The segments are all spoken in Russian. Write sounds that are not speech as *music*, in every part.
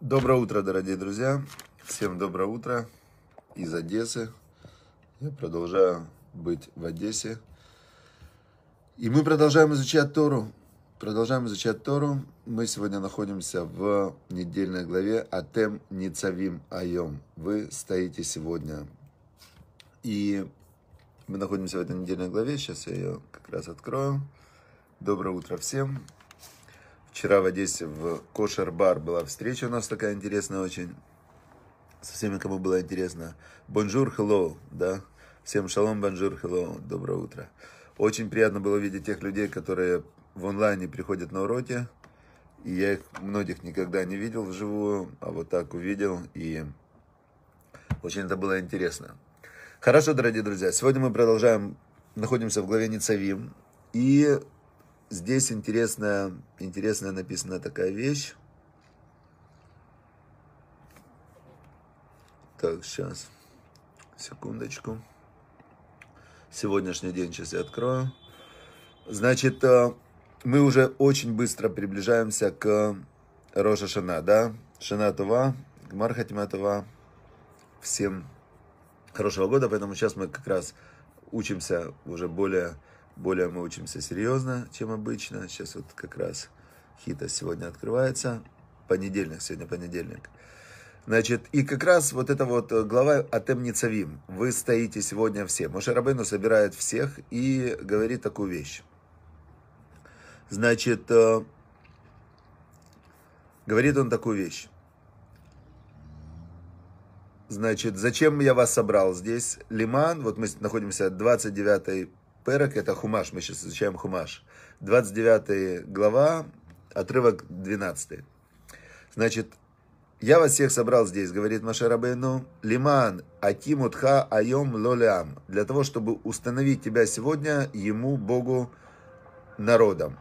Доброе утро, дорогие друзья. Всем доброе утро из Одессы. Я продолжаю быть в Одессе. И мы продолжаем изучать Тору. Продолжаем изучать Тору. Мы сегодня находимся в недельной главе Атем Ницавим Айом. Вы стоите сегодня. И мы находимся в этой недельной главе. Сейчас я ее как раз открою. Доброе утро всем. Вчера в Одессе в Кошер-бар была встреча у нас такая интересная очень. Со всеми, кому было интересно. Бонжур, hello, да? Всем шалом, бонжур, hello, доброе утро. Очень приятно было видеть тех людей, которые в онлайне приходят на уроки. И я их многих никогда не видел вживую, а вот так увидел. И очень это было интересно. Хорошо, дорогие друзья, сегодня мы продолжаем, находимся в главе Ницавим. И здесь интересная, интересная написана такая вещь. Так, сейчас, секундочку. Сегодняшний день сейчас я открою. Значит, э, мы уже очень быстро приближаемся к Роша Шана, да? Шана Тува, Мархатима Тува. Всем хорошего года, поэтому сейчас мы как раз учимся уже более более мы учимся серьезно, чем обычно. Сейчас вот как раз хита сегодня открывается. Понедельник, сегодня понедельник. Значит, и как раз вот эта вот э, глава Атем Ницавим. Вы стоите сегодня все. Моше Мошарабейну собирает всех и говорит такую вещь. Значит, э, говорит он такую вещь. Значит, зачем я вас собрал здесь? Лиман, вот мы находимся 29 Перек – это Хумаш, мы сейчас изучаем Хумаш. 29 глава, отрывок 12. Значит, «Я вас всех собрал здесь», — говорит Маше Рабейну, «Лиман акимутха айом лолям» для того, чтобы установить тебя сегодня ему, Богу, народом.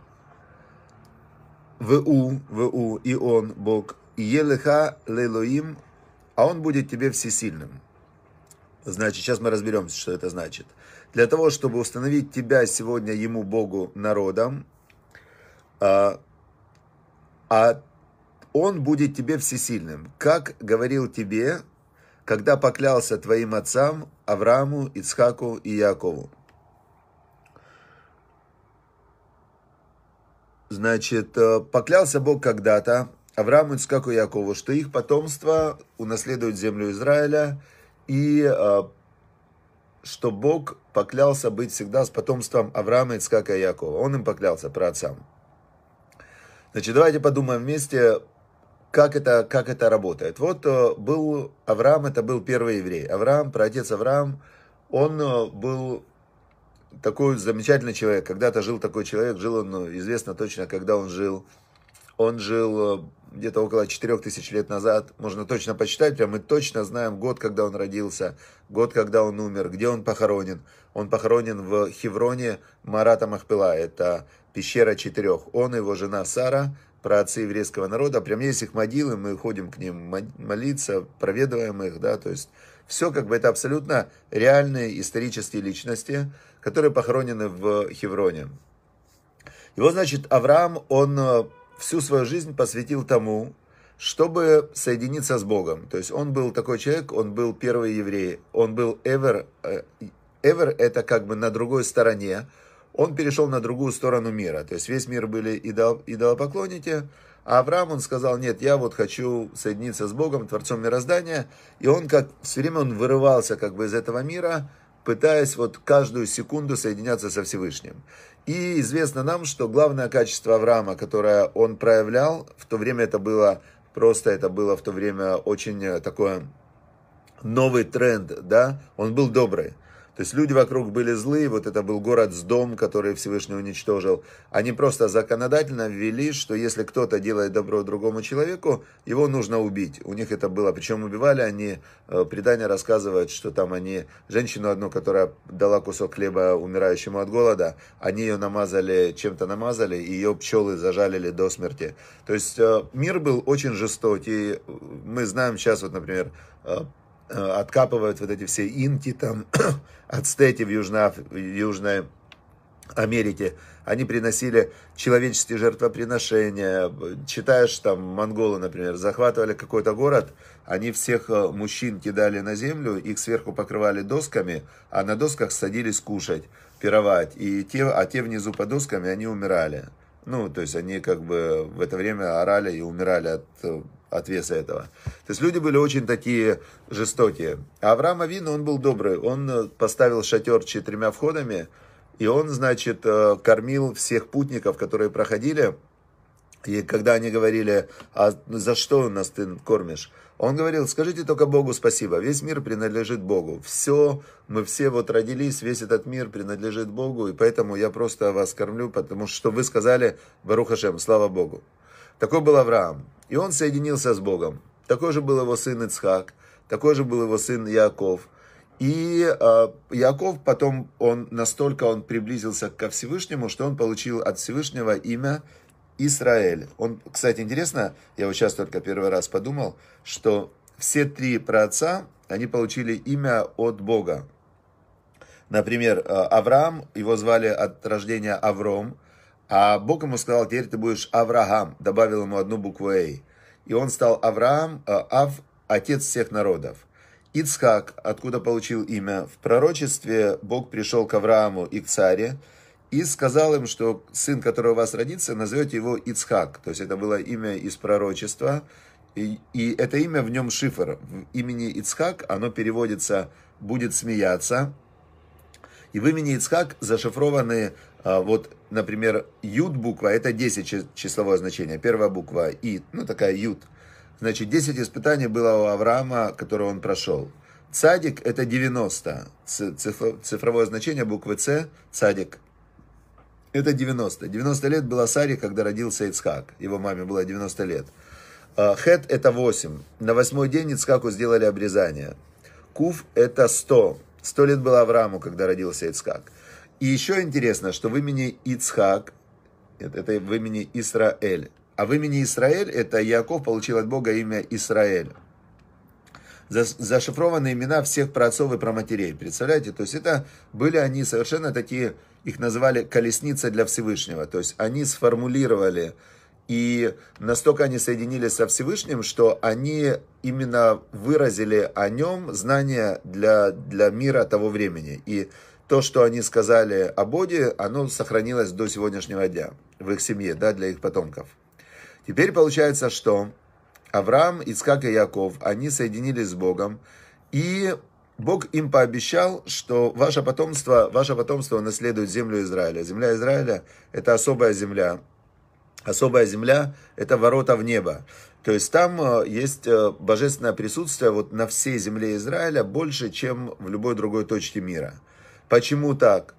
«Ву, ву, и он, Бог, елеха лелоим, а он будет тебе всесильным». Значит, сейчас мы разберемся, что это значит. Для того, чтобы установить тебя сегодня ему, Богу, народом, а, а он будет тебе всесильным. Как говорил тебе, когда поклялся твоим отцам Аврааму, Ицхаку и Якову. Значит, э, поклялся Бог когда-то Аврааму, Ицхаку и Якову, что их потомство унаследует землю Израиля – и а, что Бог поклялся быть всегда с потомством Авраама, Ицкака и Якова. Он им поклялся, про отцам. Значит, давайте подумаем вместе, как это, как это работает. Вот э, был Авраам, это был первый еврей. Авраам, праотец Авраам, он э, был такой замечательный человек. Когда-то жил такой человек, жил он, ну, известно точно, когда он жил – он жил э, где-то около 4000 лет назад. Можно точно посчитать, прям мы точно знаем год, когда он родился, год, когда он умер, где он похоронен. Он похоронен в Хевроне Марата Махпила, это пещера четырех. Он и его жена Сара, праотцы еврейского народа. Прям есть их могилы, мы ходим к ним молиться, проведываем их, да, то есть все как бы это абсолютно реальные исторические личности, которые похоронены в Хевроне. Его, значит, Авраам, он э, всю свою жизнь посвятил тому, чтобы соединиться с Богом. То есть он был такой человек, он был первый еврей, он был эвер. Э, эвер это как бы на другой стороне. Он перешел на другую сторону мира. То есть весь мир были идол, идолопоклонники, а Авраам, он сказал, нет, я вот хочу соединиться с Богом, Творцом мироздания. И он как все время он вырывался как бы из этого мира, пытаясь вот каждую секунду соединяться со Всевышним. И известно нам, что главное качество Авраама, которое он проявлял, в то время это было просто, это было в то время очень э, такое новый тренд, да, он был добрый. То есть люди вокруг были злые, вот это был город с дом, который Всевышний уничтожил. Они просто законодательно ввели, что если кто-то делает добро другому человеку, его нужно убить. У них это было, причем убивали они, э, предание рассказывает, что там они, женщину одну, которая дала кусок хлеба умирающему от голода, они ее намазали, чем-то намазали, и ее пчелы зажалили до смерти. То есть э, мир был очень жестокий. Мы знаем сейчас, вот, например, э, Э, откапывают вот эти все инки, там, ацтеки *coughs* в, Южно, в Южной Америке. Они приносили человеческие жертвоприношения. Читаешь, там, монголы, например, захватывали какой-то город, они всех э, мужчин кидали на землю, их сверху покрывали досками, а на досках садились кушать, пировать. И те, а те внизу под досками, они умирали. Ну, то есть они как бы в это время орали и умирали от э, от веса этого. То есть люди были очень такие жестокие. А Авраам Авин, он был добрый. Он э, поставил шатер четырьмя входами, и он, значит, э, кормил всех путников, которые проходили. И когда они говорили, а за что нас ты кормишь? Он говорил, скажите только Богу спасибо, весь мир принадлежит Богу. Все, мы все вот родились, весь этот мир принадлежит Богу, и поэтому я просто вас кормлю, потому что вы сказали, Баруха Шем, слава Богу. Такой был Авраам. И он соединился с Богом. Такой же был его сын Ицхак, такой же был его сын Яков. И э, Яков потом, он настолько он приблизился ко Всевышнему, что он получил от Всевышнего имя Израиль. Он, кстати, интересно, я вот сейчас только первый раз подумал, что все три праотца, они получили имя от Бога. Например, а, Авраам, его звали от рождения Авром, а Бог ему сказал, теперь ты будешь Авраам, добавил ему одну букву «эй». И он стал Авраам, а Ав, отец всех народов. Ицхак, откуда получил имя, в пророчестве Бог пришел к Аврааму и к царе, и сказал им, что сын, который у вас родится, назовете его Ицхак. То есть это было имя из пророчества, и, и это имя в нем шифр. В имени Ицхак оно переводится «будет смеяться». И в имени Ицхак зашифрованы а, вот например, ют буква, это 10 числовое значение, первая буква и, ну такая ют. Значит, 10 испытаний было у Авраама, которое он прошел. Цадик это 90, цифровое значение буквы С, цадик. Это 90. 90 лет была Саре, когда родился Ицхак. Его маме было 90 лет. А, Хет – это 8. На восьмой день Ицхаку сделали обрезание. Кув – это 100. 100 лет было Аврааму, когда родился Ицхак. И еще интересно, что в имени Ицхак, это в имени Исраэль, а в имени Исраэль это Яков получил от Бога имя Исраэль. Зашифрованы имена всех праотцов и проматерей. Представляете? То есть это были они совершенно такие, их называли колесница для Всевышнего. То есть они сформулировали и настолько они соединились со Всевышним, что они именно выразили о нем знания для, для мира того времени. И то, что они сказали о Боде, оно сохранилось до сегодняшнего дня в их семье, да, для их потомков. Теперь получается, что Авраам, Ицкак и Яков, они соединились с Богом, и Бог им пообещал, что ваше потомство, ваше потомство наследует землю Израиля. Земля Израиля – это особая земля. Особая земля – это ворота в небо. То есть там э, есть э, божественное присутствие вот на всей земле Израиля больше, чем в любой другой точке мира – Почему так?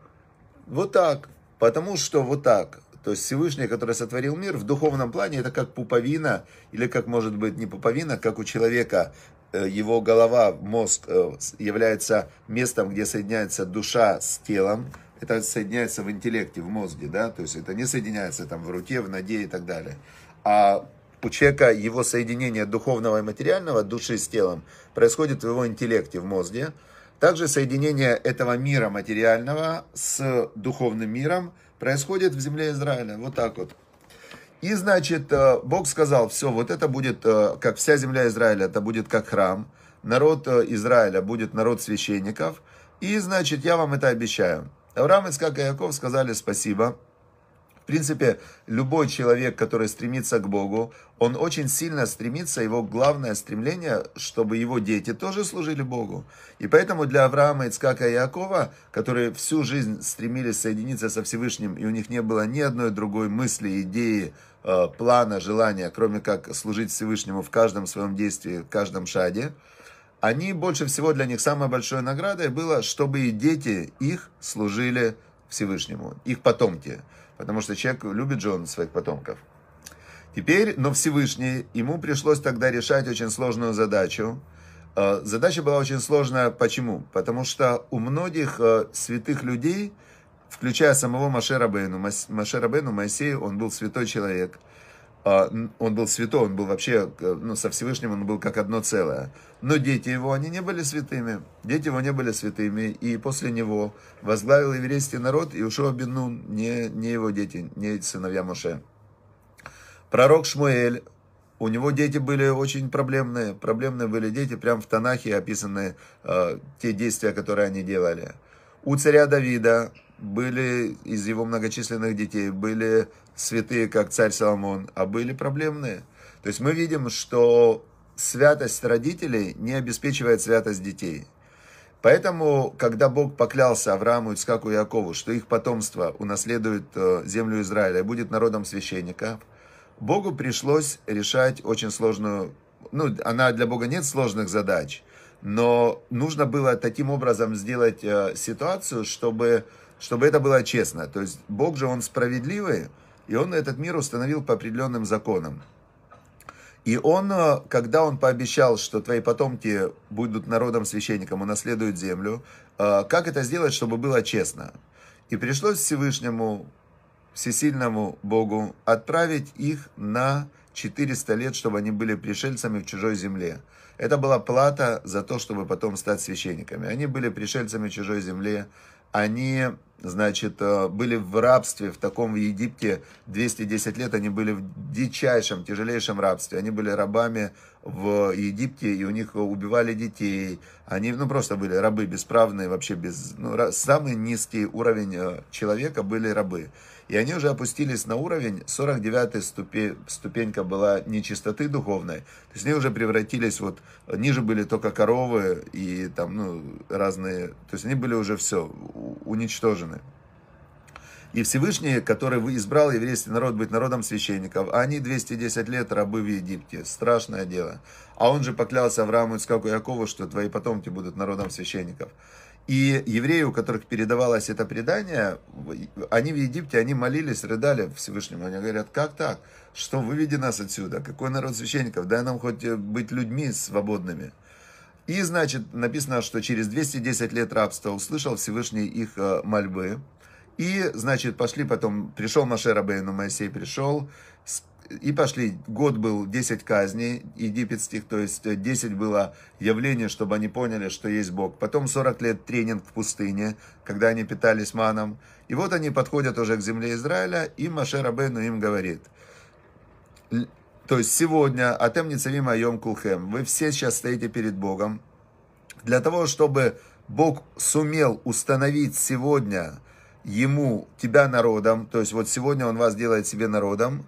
Вот так. Потому что вот так. То есть Всевышний, который сотворил мир, в духовном плане это как пуповина, или как может быть не пуповина, как у человека э, его голова, мозг э, является местом, где соединяется душа с телом. Это соединяется в интеллекте, в мозге, да, то есть это не соединяется там в руке, в ноге и так далее. А у человека его соединение духовного и материального, души с телом, происходит в его интеллекте, в мозге. Также соединение этого мира материального с духовным миром происходит в земле Израиля. Вот так вот. И значит, э, Бог сказал, все, вот это будет, э, как вся земля Израиля, это будет как храм. Народ э, Израиля будет народ священников. И значит, я вам это обещаю. Авраам, Искак и Яков сказали спасибо принципе, любой человек, который стремится к Богу, он очень сильно стремится, его главное стремление, чтобы его дети тоже служили Богу. И поэтому для Авраама, Ицкака и Иакова, которые всю жизнь стремились соединиться со Всевышним, и у них не было ни одной другой мысли, идеи, э, плана, желания, кроме как служить Всевышнему в каждом своем действии, в каждом шаге, они больше всего для них самой большой наградой было, чтобы и дети их служили Всевышнему, их потомки потому что человек любит жен своих потомков. Теперь, но Всевышний, ему пришлось тогда решать очень сложную задачу. Э, задача была очень сложная. Почему? Потому что у многих э, святых людей, включая самого Машера Бейну, Машера Бейну, Моисея, он был святой человек – а, он был святой, он был вообще, ну, со Всевышним он был как одно целое. Но дети его, они не были святыми. Дети его не были святыми. И после него возглавил еврейский народ и ушел обину не, не его дети, не сыновья Моше. Пророк Шмуэль, у него дети были очень проблемные. Проблемные были дети, прям в Танахе описаны э, а, те действия, которые они делали. У царя Давида были из его многочисленных детей, были святые, как царь Соломон, а были проблемные. То есть мы видим, что святость родителей не обеспечивает святость детей. Поэтому, когда Бог поклялся Аврааму, Ицкаку и Якову, что их потомство унаследует э, землю Израиля и будет народом священника, Богу пришлось решать очень сложную... Ну, она для Бога нет сложных задач, но нужно было таким образом сделать э, ситуацию, чтобы, чтобы это было честно. То есть Бог же, Он справедливый, и Он этот мир установил по определенным законам. И он, э, когда он пообещал, что твои потомки будут народом священником, унаследуют землю, э, как это сделать, чтобы было честно? И пришлось Всевышнему, Всесильному Богу отправить их на 400 лет, чтобы они были пришельцами в чужой земле. Это была плата за то, чтобы потом стать священниками. Они были пришельцами в чужой земле. Они, значит, э, были в рабстве в таком в Египте 210 лет. Они были в дичайшем, тяжелейшем рабстве. Они были рабами в Египте, и у них убивали детей. Они, ну, просто были рабы бесправные, вообще без... Ну, самый низкий уровень э, человека были рабы. И они уже опустились на уровень, 49-я ступень, ступенька была не чистоты духовной, то есть они уже превратились, вот ниже были только коровы и там, ну, разные, то есть они были уже все уничтожены. И Всевышний, который избрал еврейский народ быть народом священников, а они 210 лет рабы в Египте. Страшное дело. А он же поклялся Аврааму, Ицкаку и Якову, что твои потомки будут народом священников. И евреи, у которых передавалось это предание, они в Египте, они молились, рыдали Всевышнему. Они говорят, как так? Что, выведи нас отсюда? Какой народ священников? Дай нам хоть э, быть людьми свободными. И, значит, написано, что через 210 лет рабства услышал Всевышний их э, мольбы. И, значит, пошли потом, пришел Маше Рабейну, Моисей пришел, и пошли, год был 10 казней египетских, то есть 10 э, было явление, чтобы они поняли, что есть Бог. Потом 40 лет тренинг в пустыне, когда они питались маном. И вот они подходят уже к земле Израиля, и Маше Рабейну им говорит, то есть сегодня, Атем Ницевим Айом Кулхем, вы все сейчас стоите перед Богом, для того, чтобы Бог сумел установить сегодня ему, тебя народом, то есть вот сегодня он вас делает себе народом,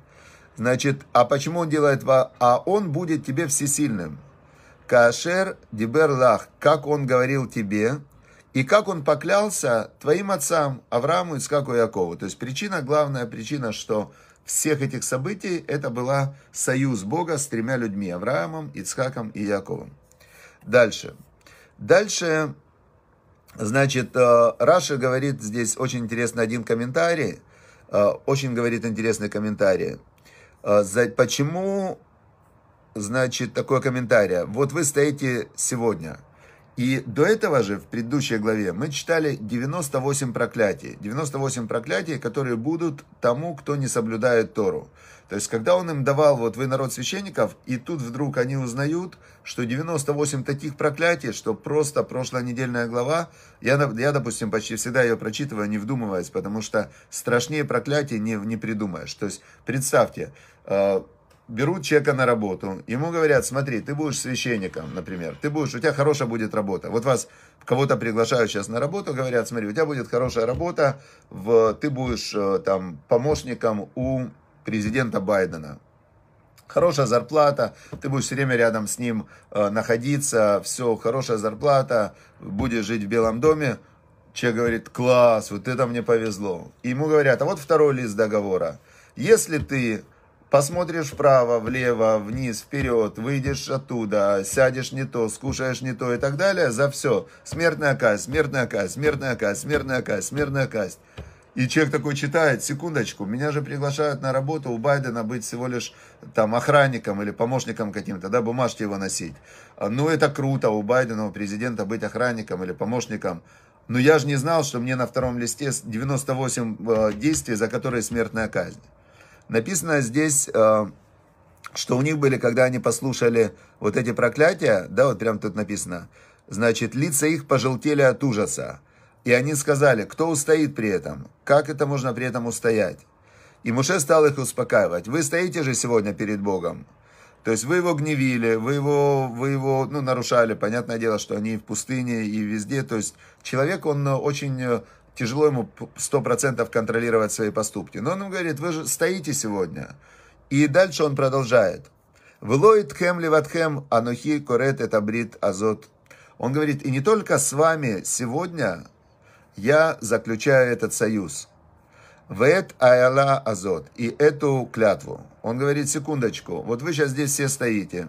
Значит, а почему он делает, а он будет тебе всесильным? Кашер диберлах, как он говорил тебе, и как он поклялся твоим отцам Аврааму, Ицхаку и Якову. То есть причина, главная причина, что всех этих событий, это была союз Бога с тремя людьми, Авраамом, Ицхаком и Яковом. Дальше. Дальше, значит, э, Раша говорит здесь очень интересный один комментарий, э, очень говорит интересный комментарий. А, почему, значит, такой комментарий? Вот вы стоите сегодня. И до этого же, в предыдущей главе, мы читали 98 проклятий. 98 проклятий, которые будут тому, кто не соблюдает Тору. То есть, когда он им давал, вот вы народ священников, и тут вдруг они узнают, что 98 таких проклятий, что просто прошлая недельная глава, я, я допустим, почти всегда ее прочитываю, не вдумываясь, потому что страшнее проклятий не, не придумаешь. То есть, представьте, э, берут человека на работу, ему говорят, смотри, ты будешь священником, например, ты будешь, у тебя хорошая будет работа. Вот вас кого-то приглашают сейчас на работу, говорят, смотри, у тебя будет хорошая работа, в, ты будешь э, там помощником у президента Байдена. Хорошая зарплата, ты будешь все время рядом с ним э, находиться, все, хорошая зарплата, будешь жить в Белом доме. Человек говорит, класс, вот это мне повезло. И ему говорят, а вот второй лист договора. Если ты посмотришь вправо, влево, вниз, вперед, выйдешь оттуда, сядешь не то, скушаешь не то и так далее, за все. Смертная казнь, смертная казнь, смертная казнь, смертная казнь, смертная казнь. И человек такой читает, секундочку, меня же приглашают на работу у Байдена быть всего лишь там охранником или помощником каким-то, да, бумажки его носить. А, ну это круто, у Байдена, у президента быть охранником или помощником. Но я же не знал, что мне на втором листе 98 э, действий, за которые смертная казнь. Написано здесь, э, что у них были, когда они послушали вот эти проклятия, да, вот прям тут написано, значит, лица их пожелтели от ужаса и они сказали, кто устоит при этом? Как это можно при этом устоять? И Муше стал их успокаивать. Вы стоите же сегодня перед Богом. То есть вы его гневили, вы его, вы его ну, нарушали. Понятное дело, что они в пустыне и везде. То есть человек, он э, очень э, тяжело ему 100% контролировать свои поступки. Но он им говорит, вы же стоите сегодня. И дальше он продолжает. Влоид хем леватхем анухи корет это брит азот. Он говорит, и не только с вами сегодня я заключаю этот союз. Вет Айала Азот. И эту клятву. Он говорит, секундочку, вот вы сейчас здесь все стоите.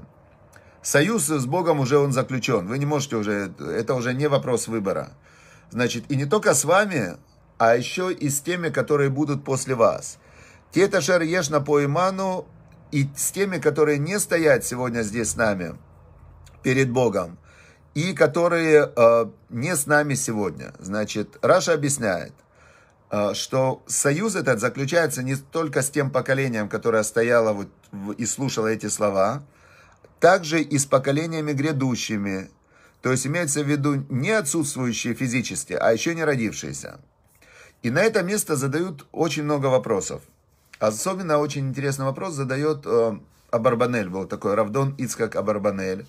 Союз с Богом уже он заключен. Вы не можете уже, это уже не вопрос выбора. Значит, и не только с вами, а еще и с теми, которые будут после вас. Тета Шер Ешна по Иману и с теми, которые не стоят сегодня здесь с нами перед Богом и которые э, не с нами сегодня. Значит, Раша объясняет, э, что союз этот заключается не только с тем поколением, которое стояло вот в, и слушало эти слова, также и с поколениями грядущими. То есть имеется в виду не отсутствующие физически, а еще не родившиеся. И на это место задают очень много вопросов. Особенно очень интересный вопрос задает э, Абарбанель, был такой Равдон Ицкак Абарбанель.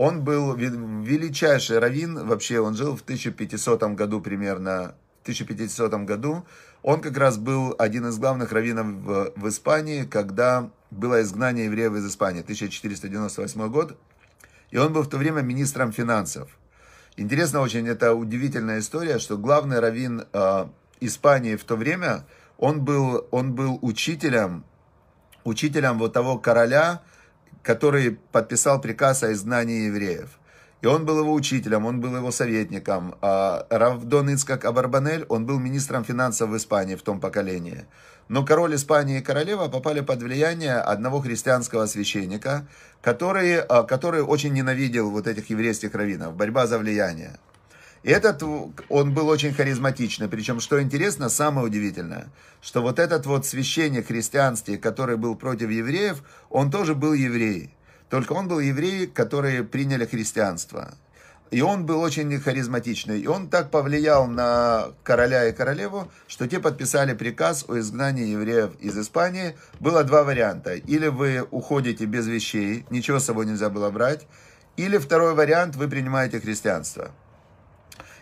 Он был величайший раввин, вообще он жил в 1500 году примерно, в 1500 году. Он как раз был один из главных раввинов в, в Испании, когда было изгнание евреев из Испании, 1498 год. И он был в то время министром финансов. Интересно очень, это удивительная история, что главный раввин э, Испании в то время, он был, он был учителем, учителем вот того короля, который подписал приказ о изгнании евреев. И он был его учителем, он был его советником. А Равдон Ицкак Абарбанель, он был министром финансов в Испании в том поколении. Но король Испании и королева попали под влияние одного христианского священника, который, а, который очень ненавидел вот этих еврейских раввинов. Борьба за влияние. Этот, он был очень харизматичный. Причем, что интересно, самое удивительное, что вот этот вот священник христианский, который был против евреев, он тоже был еврей. Только он был еврей, которые приняли христианство. И он был очень харизматичный. И он так повлиял на короля и королеву, что те подписали приказ о изгнании евреев из Испании. Было два варианта. Или вы уходите без вещей, ничего с собой нельзя было брать. Или второй вариант, вы принимаете христианство.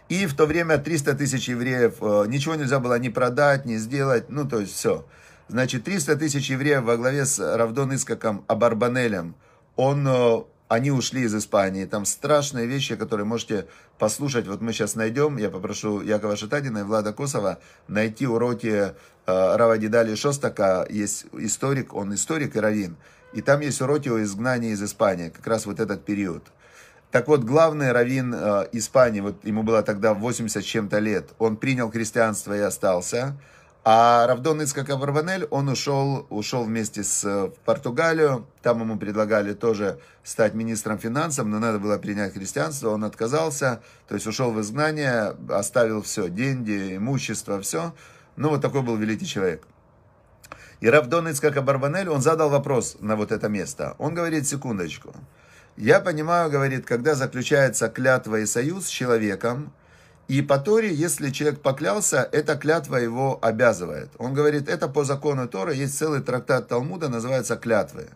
И в то время 300 тысяч евреев, э, ничего нельзя было ни продать, ни сделать, ну то есть все. Значит, 300 тысяч евреев во главе с Равдон Искаком Абарбанелем, он, э, они ушли из Испании. Там страшные вещи, которые можете послушать. Вот мы сейчас найдем, я попрошу Якова Шатадина и Влада Косова найти уроки э, Рава Дедали Шостака. Есть историк, он историк и равин. И там есть уроки о изгнании из Испании, как раз вот этот период. Так вот, главный раввин э, Испании, вот ему было тогда 80 чем-то лет, он принял христианство и остался. А Равдон Искак Абарбанель, он ушел, ушел вместе с, э, в Португалию. Там ему предлагали тоже стать министром финансов, но надо было принять христианство. Он отказался, то есть ушел в изгнание, оставил все, деньги, имущество, все. Ну, вот такой был великий человек. И Равдон Искак Абарбанель, он задал вопрос на вот это место. Он говорит, секундочку, я понимаю, говорит, когда заключается клятва и союз с человеком, и по Торе, если человек поклялся, эта клятва его обязывает. Он говорит, это по закону Тора, есть целый трактат Талмуда, называется «Клятвы».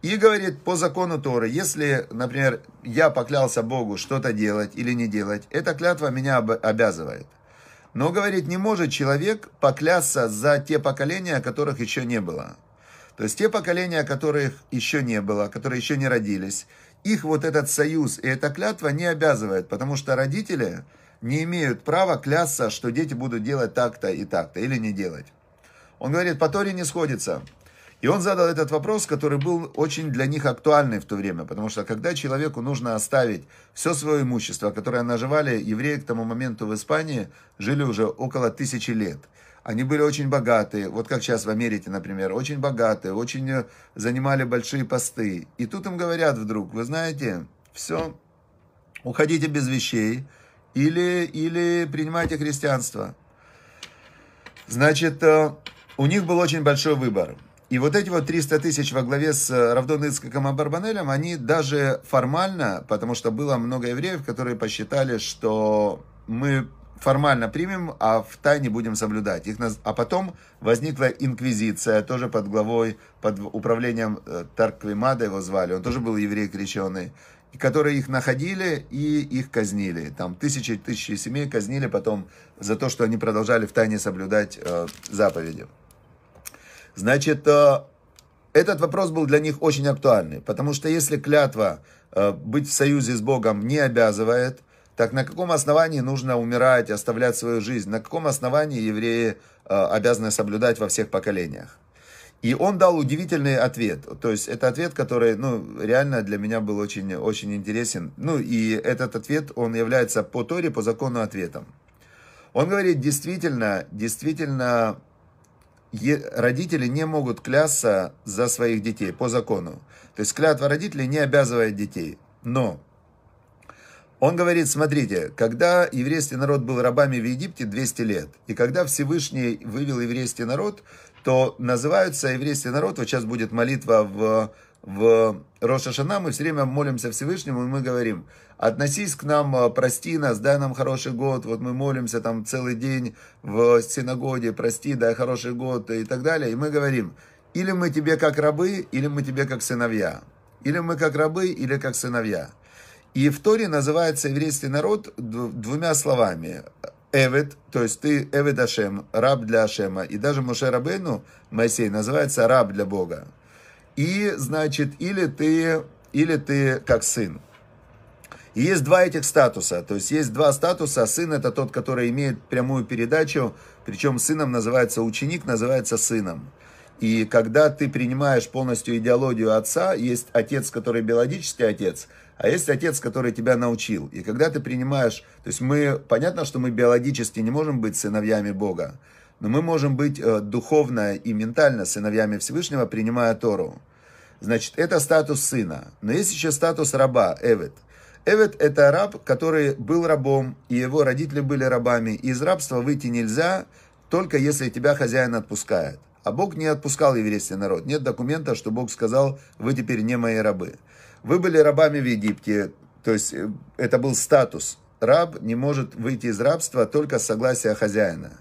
И говорит, по закону Торы, если, например, я поклялся Богу что-то делать или не делать, эта клятва меня обязывает. Но, говорит, не может человек поклясться за те поколения, которых еще не было. То есть те поколения, которых еще не было, которые еще не родились – их вот этот союз и эта клятва не обязывает, потому что родители не имеют права клясться, что дети будут делать так-то и так-то, или не делать. Он говорит, по Торе не сходится. И он задал этот вопрос, который был очень для них актуальный в то время, потому что когда человеку нужно оставить все свое имущество, которое наживали евреи к тому моменту в Испании, жили уже около тысячи лет – они были очень богатые, вот как сейчас в Америке, например, очень богатые, очень э, занимали большие посты. И тут им говорят вдруг, вы знаете, все, уходите без вещей или, или принимайте христианство. Значит, э, у них был очень большой выбор. И вот эти вот 300 тысяч во главе с э, Равдон и Барбанелем, они даже формально, потому что было много евреев, которые посчитали, что мы формально примем, а в тайне будем соблюдать. Их, а потом возникла инквизиция, тоже под главой, под управлением э, Тарквимада его звали, он тоже был еврей крещеный, которые их находили и их казнили. Там тысячи и тысячи семей казнили потом за то, что они продолжали в тайне соблюдать э, заповеди. Значит, э, этот вопрос был для них очень актуальный, потому что если клятва э, быть в союзе с Богом не обязывает, так на каком основании нужно умирать, оставлять свою жизнь? На каком основании евреи э, обязаны соблюдать во всех поколениях? И он дал удивительный ответ. То есть это ответ, который ну, реально для меня был очень, очень интересен. Ну и этот ответ, он является по Торе, по закону ответом. Он говорит, действительно, действительно, родители не могут клясться за своих детей по закону. То есть клятва родителей не обязывает детей. Но он говорит, смотрите, когда еврейский народ был рабами в Египте 200 лет, и когда Всевышний вывел еврейский народ, то называются еврейский народ, вот сейчас будет молитва в, в Рошашана, мы все время молимся Всевышнему, и мы говорим, относись к нам, э, прости нас, дай нам хороший год, вот мы молимся там целый день в синагоге, прости, дай хороший год и так далее, и мы говорим, или мы тебе как рабы, или мы тебе как сыновья, или мы как рабы, или как сыновья. И в Торе называется еврейский народ двумя словами. Эвед, то есть ты Эвед Ашем, раб для Ашема. И даже Муше Рабейну, Моисей, называется раб для Бога. И, значит, или ты, или ты как сын. И есть два этих статуса. То есть есть два статуса. Сын это тот, который имеет прямую передачу. Причем сыном называется ученик, называется сыном. И когда ты принимаешь полностью идеологию отца, есть отец, который биологический отец – а есть отец, который тебя научил. И когда ты принимаешь, то есть мы, понятно, что мы биологически не можем быть сыновьями Бога, но мы можем быть э, духовно и ментально сыновьями Всевышнего, принимая Тору. Значит, это статус сына. Но есть еще статус раба, Эвет. Эвет – это раб, который был рабом, и его родители были рабами. И из рабства выйти нельзя, только если тебя хозяин отпускает. А Бог не отпускал еврейский народ. Нет документа, что Бог сказал, вы теперь не мои рабы. Вы были рабами в Египте, то есть э, это был статус. Раб не может выйти из рабства только с согласия хозяина.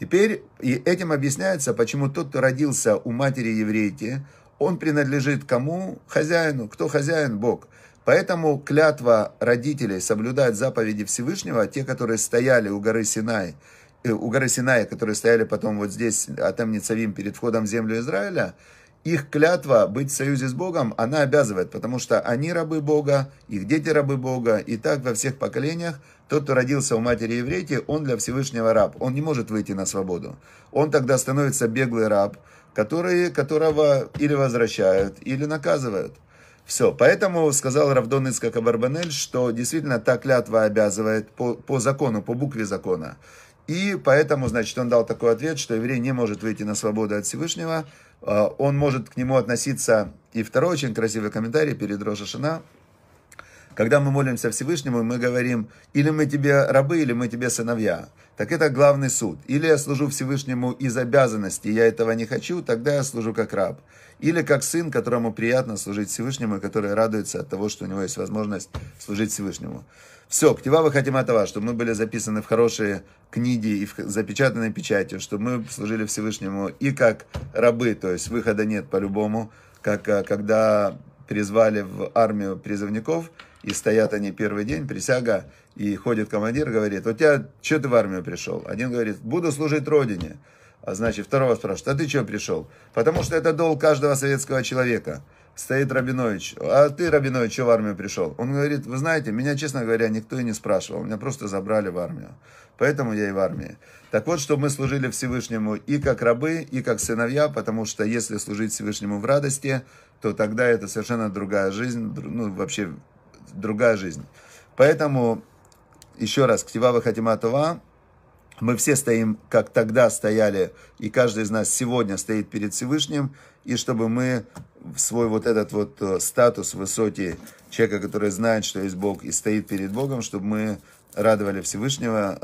Теперь и этим объясняется, почему тот, кто родился у матери еврейки, он принадлежит кому? Хозяину. Кто хозяин? Бог. Поэтому клятва родителей соблюдать заповеди Всевышнего, те, которые стояли у горы Синай, э, у горы Синая, которые стояли потом вот здесь, а Атем Ницавим, перед входом в землю Израиля, их клятва быть в союзе с Богом, она обязывает, потому что они рабы Бога, их дети рабы Бога, и так во всех поколениях тот, кто родился у матери еврейки, он для Всевышнего раб, он не может выйти на свободу. Он тогда становится беглый раб, который, которого или возвращают, или наказывают. Все, поэтому сказал Равдон Искак Барбанель, что действительно та клятва обязывает по, по закону, по букве закона. И поэтому, значит, он дал такой ответ, что еврей не может выйти на свободу от Всевышнего. А, он может к нему относиться. И второй очень красивый комментарий перед Рожашина. Когда мы молимся Всевышнему, мы говорим, или мы тебе рабы, или мы тебе сыновья. Так это главный суд. Или я служу Всевышнему из обязанности, я этого не хочу, тогда я служу как раб. Или как сын, которому приятно служить Всевышнему, и который радуется от того, что у него есть возможность служить Всевышнему. Все, ктива хотим от вас, чтобы мы были записаны в хорошие книги и в запечатанной печати, чтобы мы служили Всевышнему и как рабы, то есть выхода нет по-любому, как э, когда призвали в армию призывников, и стоят они первый день, присяга, и ходит командир, говорит, у тебя, что ты в армию пришел? Один говорит, буду служить родине. А значит, второго спрашивает, а ты чего пришел? Потому что это долг каждого советского человека стоит Рабинович. А ты, Рабинович, что в армию пришел? Он говорит, вы знаете, меня, честно говоря, никто и не спрашивал. Меня просто забрали в армию. Поэтому я и в армии. Так вот, что мы служили Всевышнему и как рабы, и как сыновья, потому что если служить Всевышнему в радости, то тогда это совершенно другая жизнь, ну, вообще другая жизнь. Поэтому, еще раз, Ктива Вахатиматова, мы все стоим, как тогда стояли, и каждый из нас сегодня стоит перед Всевышним – и чтобы мы свой вот этот вот э, статус в высоте человека, который знает, что есть Бог и стоит перед Богом, чтобы мы радовали Всевышнего,